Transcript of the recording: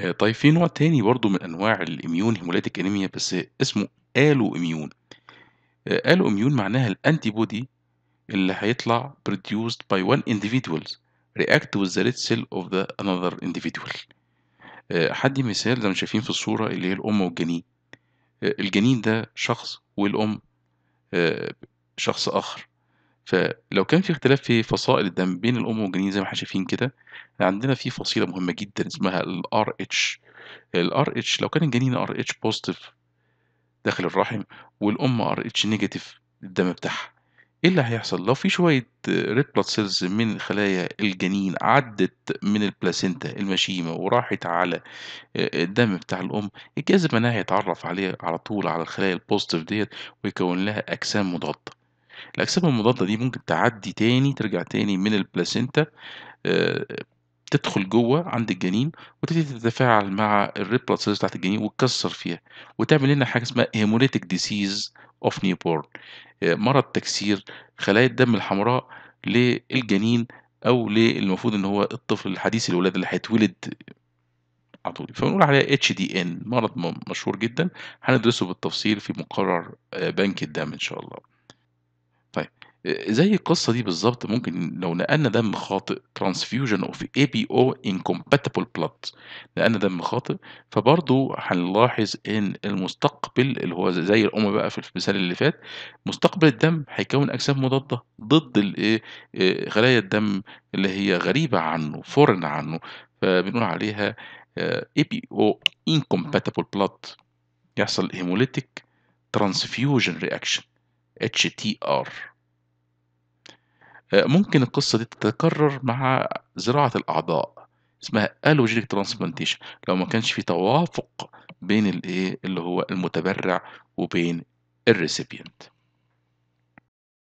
آه، طيب في نوع تاني برضو من أنواع الإميون هيموليتيك انيميا بس اسمه الو اميون الو آه، اميون معناها الانتي بودي اللي هيطلع produced by one individuals react with the red cell of the another individual آه، حد مثال زي ما شايفين في الصورة اللي هي الأم والجنين، الجنين ده شخص والأم شخص آخر. فلو كان في اختلاف في فصائل الدم بين الأم والجنين زي ما احنا شايفين كده عندنا في فصيلة مهمة جدا اسمها ال اتش ال اتش لو كان الجنين RH بوزيتيف داخل الرحم والأم RH نيجاتيف الدم بتاعها ايه اللي هيحصل لو في شويه ريد بلاد سيلز من خلايا الجنين عدت من البلاسينتا المشيمه وراحت على آه، الدم بتاع الام الجهاز المناعي هيتعرف عليه على طول على الخلايا البوزيتيف ديت ويكون لها اجسام مضاده الأجسام المضادة دي ممكن تعدي تاني ترجع تاني من البلاسينتا آه، تدخل جوه عند الجنين وتبتدي تتفاعل مع الريد بلاد سيلز بتاعت الجنين وتكسر فيها وتعمل لنا حاجة اسمها هيموريتك ديسيز اوف نيو بورن مرض تكسير خلايا الدم الحمراء للجنين او للمفروض ان هو الطفل الحديث الولادة اللي هيتولد على طول فبنقول عليها اتش دي ان مرض مشهور جدا هندرسه بالتفصيل في مقرر آه، بنك الدم ان شاء الله زي القصة دي بالظبط ممكن لو نقلنا دم خاطئ transfusion of APO incompatible blood نقلنا دم خاطئ، فبرضه هنلاحظ إن المستقبل اللي هو زي الأم بقى في المثال اللي فات، مستقبل الدم هيكون أجسام مضادة ضد الإيه، خلايا إيه، الدم اللي هي غريبة عنه، فورن عنه، فبنقول عليها آآ آه، APO incompatible blood يحصل hemolytic transfusion reaction HTR. آه، ممكن القصة دي تتكرر مع زراعة الأعضاء اسمها allogeneic transplantation لو ما كانش في توافق بين الايه اللي هو المتبرع وبين الريسيبيانت